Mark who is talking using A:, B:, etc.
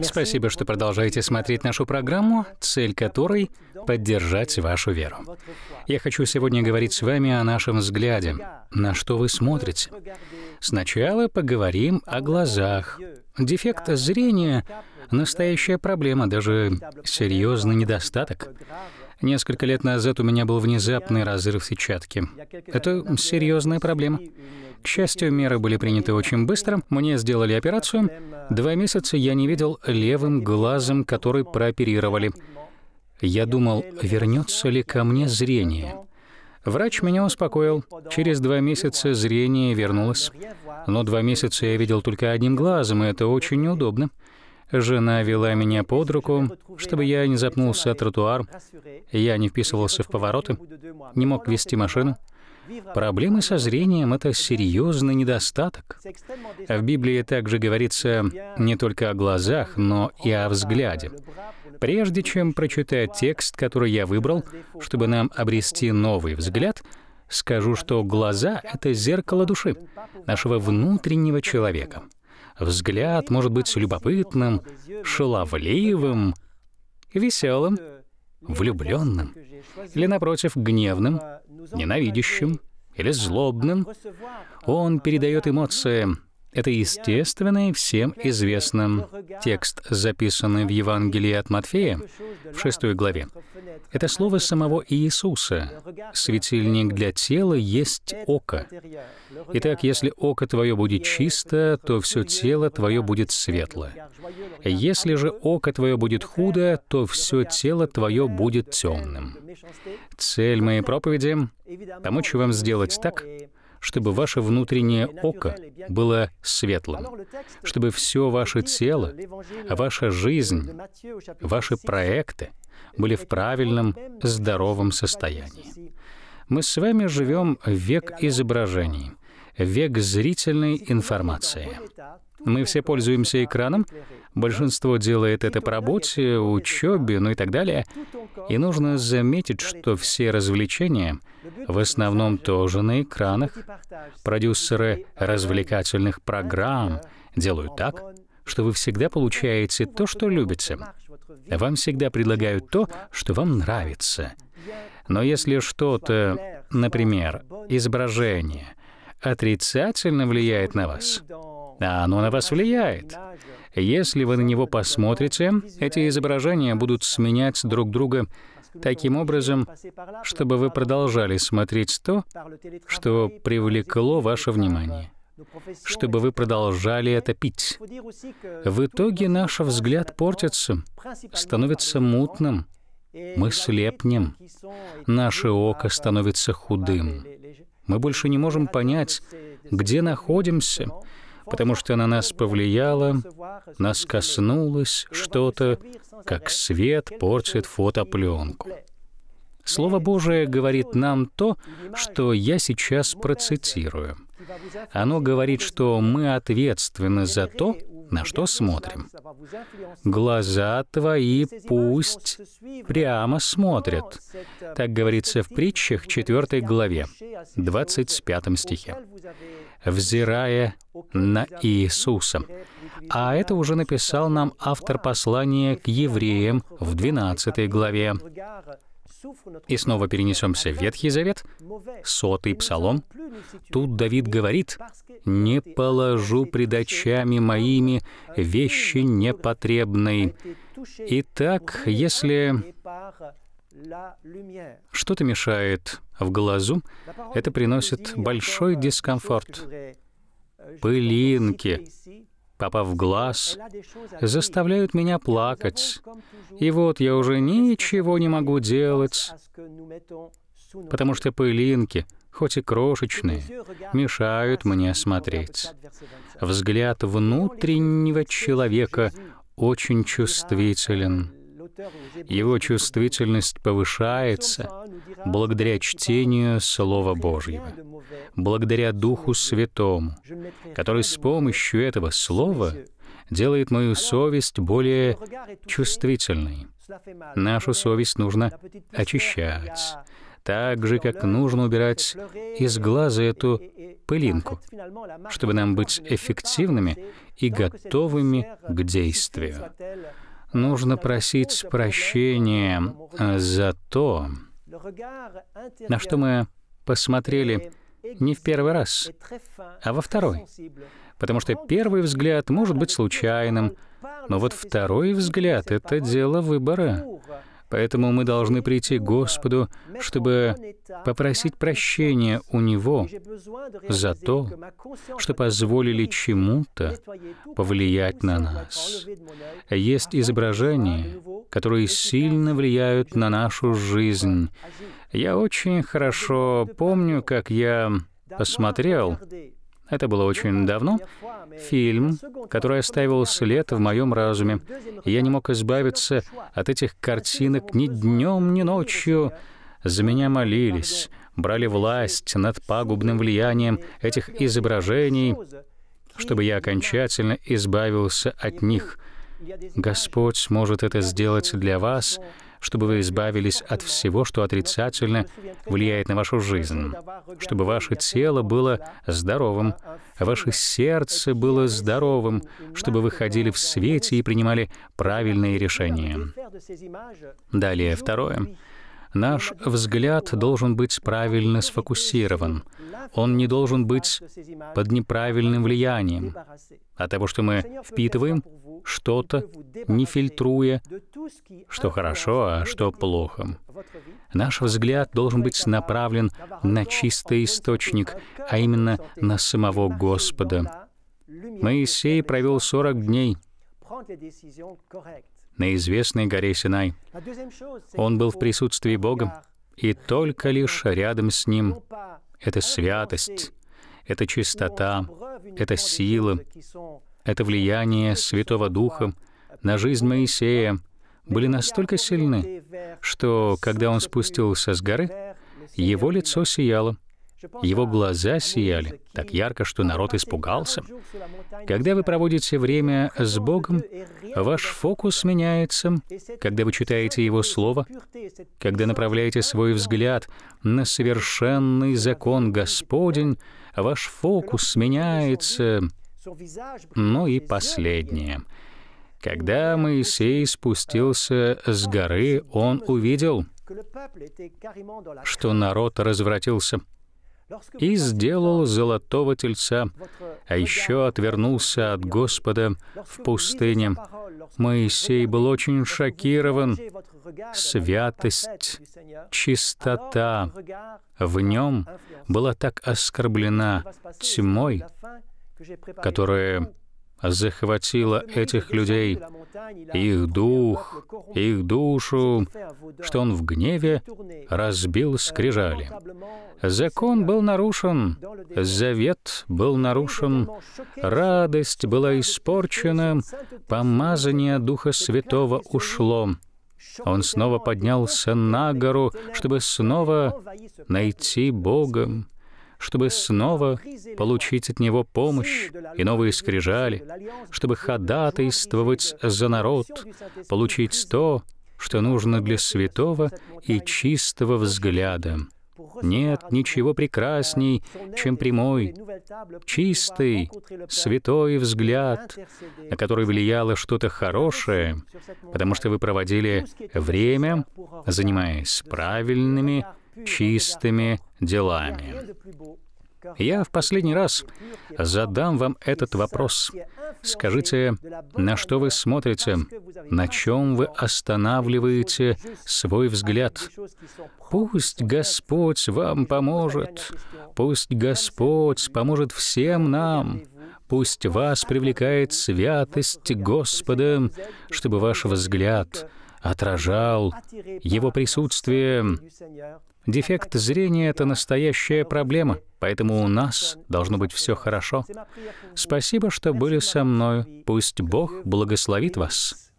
A: Спасибо, что продолжаете смотреть нашу программу, цель которой — поддержать вашу веру. Я хочу сегодня говорить с вами о нашем взгляде, на что вы смотрите. Сначала поговорим о глазах. Дефект зрения — настоящая проблема, даже серьезный недостаток. Несколько лет назад у меня был внезапный разрыв сетчатки. Это серьезная проблема. К счастью, меры были приняты очень быстро. Мне сделали операцию. Два месяца я не видел левым глазом, который прооперировали. Я думал, вернется ли ко мне зрение. Врач меня успокоил. Через два месяца зрение вернулось. Но два месяца я видел только одним глазом, и это очень неудобно. Жена вела меня под руку, чтобы я не запнулся от тротуар, я не вписывался в повороты, не мог вести машину. Проблемы со зрением — это серьезный недостаток. В Библии также говорится не только о глазах, но и о взгляде. Прежде чем прочитать текст, который я выбрал, чтобы нам обрести новый взгляд, скажу, что глаза — это зеркало души, нашего внутреннего человека — Взгляд может быть любопытным, шаловливым, веселым, влюбленным, или, напротив, гневным, ненавидящим или злобным. Он передает эмоции это естественный, всем известным. Текст, записанный в Евангелии от Матфея, в 6 главе. Это слово самого Иисуса. «Светильник для тела есть око». Итак, если око твое будет чисто, то все тело твое будет светло. Если же око твое будет худо, то все тело твое будет темным. Цель моей проповеди — помочь вам сделать так, чтобы ваше внутреннее око было светлым, чтобы все ваше тело, ваша жизнь, ваши проекты были в правильном, здоровом состоянии. Мы с вами живем век изображений, век зрительной информации. Мы все пользуемся экраном, большинство делает это по работе, учебе, ну и так далее. И нужно заметить, что все развлечения — в основном тоже на экранах. Продюсеры развлекательных программ делают так, что вы всегда получаете то, что любите. Вам всегда предлагают то, что вам нравится. Но если что-то, например, изображение, отрицательно влияет на вас, а оно на вас влияет. Если вы на него посмотрите, эти изображения будут сменять друг друга таким образом, чтобы вы продолжали смотреть то, что привлекло ваше внимание чтобы вы продолжали это пить. В итоге наш взгляд портится, становится мутным, мы слепнем, наше око становится худым. Мы больше не можем понять, где находимся, потому что на нас повлияло, нас коснулось что-то, как свет портит фотопленку. Слово Божие говорит нам то, что я сейчас процитирую. Оно говорит, что мы ответственны за то, на что смотрим. «Глаза твои пусть прямо смотрят», так говорится в притчах 4 главе, 25 стихе, «взирая на Иисуса, а это уже написал нам автор послания к евреям в 12 главе. И снова перенесемся в Ветхий Завет, сотый псалом. Тут Давид говорит, «Не положу пред очами моими вещи непотребные». Итак, если что-то мешает в глазу, это приносит большой дискомфорт. Пылинки, попав в глаз, заставляют меня плакать. И вот я уже ничего не могу делать, потому что пылинки, хоть и крошечные, мешают мне смотреть. Взгляд внутреннего человека очень чувствителен. Его чувствительность повышается, благодаря чтению Слова Божьего, благодаря Духу Святому, который с помощью этого Слова делает мою совесть более чувствительной. Нашу совесть нужно очищать, так же, как нужно убирать из глаза эту пылинку, чтобы нам быть эффективными и готовыми к действию. Нужно просить прощения за то, на что мы посмотрели не в первый раз, а во второй. Потому что первый взгляд может быть случайным, но вот второй взгляд — это дело выбора. Поэтому мы должны прийти к Господу, чтобы попросить прощения у Него за то, что позволили чему-то повлиять на нас. Есть изображения, которые сильно влияют на нашу жизнь. Я очень хорошо помню, как я посмотрел это было очень давно. Фильм, который оставил след в моем разуме. я не мог избавиться от этих картинок ни днем, ни ночью. За меня молились, брали власть над пагубным влиянием этих изображений, чтобы я окончательно избавился от них. Господь сможет это сделать для вас — чтобы вы избавились от всего, что отрицательно влияет на вашу жизнь, чтобы ваше тело было здоровым, ваше сердце было здоровым, чтобы вы ходили в свете и принимали правильные решения. Далее, второе. Наш взгляд должен быть правильно сфокусирован. Он не должен быть под неправильным влиянием. От того, что мы впитываем что-то, не фильтруя, что хорошо, а что плохо. Наш взгляд должен быть направлен на чистый источник, а именно на самого Господа. Моисей провел 40 дней на известной горе Синай. Он был в присутствии Бога, и только лишь рядом с Ним — это святость, это чистота, это сила, это влияние Святого Духа на жизнь Моисея были настолько сильны, что, когда он спустился с горы, его лицо сияло, его глаза сияли так ярко, что народ испугался. Когда вы проводите время с Богом, Ваш фокус меняется, когда вы читаете Его Слово, когда направляете свой взгляд на совершенный закон Господень, ваш фокус меняется. Ну и последнее. Когда Моисей спустился с горы, он увидел, что народ развратился — и сделал золотого тельца, а еще отвернулся от Господа в пустыне. Моисей был очень шокирован. Святость, чистота в нем была так оскорблена тьмой, которая захватила этих людей, их дух, их душу, что он в гневе разбил скрижали. Закон был нарушен, завет был нарушен, радость была испорчена, помазание Духа Святого ушло. Он снова поднялся на гору, чтобы снова найти Бога чтобы снова получить от Него помощь и новые скрижали, чтобы ходатайствовать за народ, получить то, что нужно для святого и чистого взгляда. Нет ничего прекрасней, чем прямой, чистый, святой взгляд, на который влияло что-то хорошее, потому что вы проводили время, занимаясь правильными чистыми делами. Я в последний раз задам вам этот вопрос. Скажите, на что вы смотрите, на чем вы останавливаете свой взгляд. Пусть Господь вам поможет, пусть Господь поможет всем нам, пусть вас привлекает святость Господа, чтобы ваш взгляд отражал Его присутствие. Дефект зрения — это настоящая проблема, поэтому у нас должно быть все хорошо. Спасибо, что были со мною. Пусть Бог благословит вас.